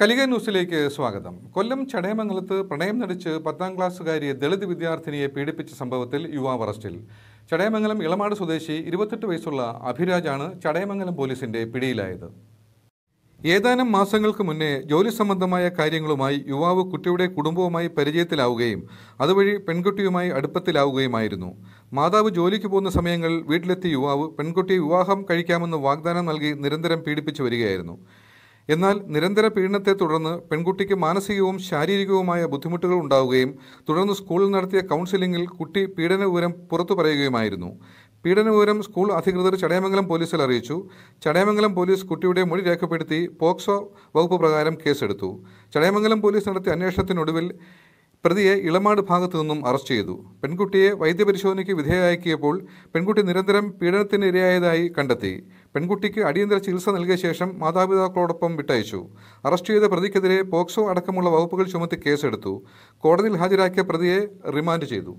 കലിക ന്യൂസിലേക്ക് സ്വാഗതം കൊല്ലം ചടയമംഗലത്ത് പ്രണയം നടിച്ച് പത്താം ക്ലാസ്സുകാരിയെ ദളിത് വിദ്യാർത്ഥിനിയെ പീഡിപ്പിച്ച സംഭവത്തിൽ യുവാവ് അറസ്റ്റിൽ ചടയമംഗലം ഇളമാട് സ്വദേശി ഇരുപത്തെട്ട് വയസ്സുള്ള അഭിരാജാണ് ചടയമംഗലം പോലീസിന്റെ പിടിയിലായത് ഏതാനും മാസങ്ങൾക്ക് മുന്നേ ജോലി സംബന്ധമായ കാര്യങ്ങളുമായി യുവാവ് കുട്ടിയുടെ കുടുംബവുമായി പരിചയത്തിലാവുകയും അതുവഴി പെൺകുട്ടിയുമായി അടുപ്പത്തിലാവുകയുമായിരുന്നു മാതാവ് ജോലിക്ക് പോകുന്ന സമയങ്ങളിൽ വീട്ടിലെത്തിയ യുവാവ് പെൺകുട്ടിയെ വിവാഹം കഴിക്കാമെന്ന് വാഗ്ദാനം നൽകി നിരന്തരം പീഡിപ്പിച്ചു വരികയായിരുന്നു എന്നാൽ നിരന്തര പീഡനത്തെ തുടർന്ന് പെൺകുട്ടിക്ക് മാനസികവും ശാരീരികവുമായ ബുദ്ധിമുട്ടുകൾ ഉണ്ടാവുകയും തുടർന്ന് സ്കൂളിൽ നടത്തിയ കൗൺസിലിംഗിൽ കുട്ടി പീഡന വിവരം പുറത്തു പറയുകയുമായിരുന്നു പീഡന വിവരം സ്കൂൾ അധികൃതർ ചടയമംഗലം പോലീസിൽ അറിയിച്ചു ചടയമംഗലം പോലീസ് കുട്ടിയുടെ മൊഴി രേഖപ്പെടുത്തി പോക്സോ വകുപ്പ് പ്രകാരം കേസെടുത്തു ചടയമംഗലം പോലീസ് നടത്തിയ അന്വേഷണത്തിനൊടുവിൽ പ്രതിയെ ഇളമാട് ഭാഗത്തു നിന്നും അറസ്റ്റ് ചെയ്തു പെൺകുട്ടിയെ വൈദ്യപരിശോധനയ്ക്ക് വിധേയയാക്കിയപ്പോൾ പെൺകുട്ടി നിരന്തരം പീഡനത്തിനിരയായതായി കണ്ടെത്തി പെൺകുട്ടിക്ക് അടിയന്തര ചികിത്സ നൽകിയ ശേഷം മാതാപിതാക്കളോടൊപ്പം വിട്ടയച്ചു അറസ്റ്റ് ചെയ്ത പ്രതിക്കെതിരെ പോക്സോ അടക്കമുള്ള വകുപ്പുകൾ ചുമത്തി കേസെടുത്തു കോടതിയിൽ ഹാജരാക്കിയ പ്രതിയെ റിമാൻഡ് ചെയ്തു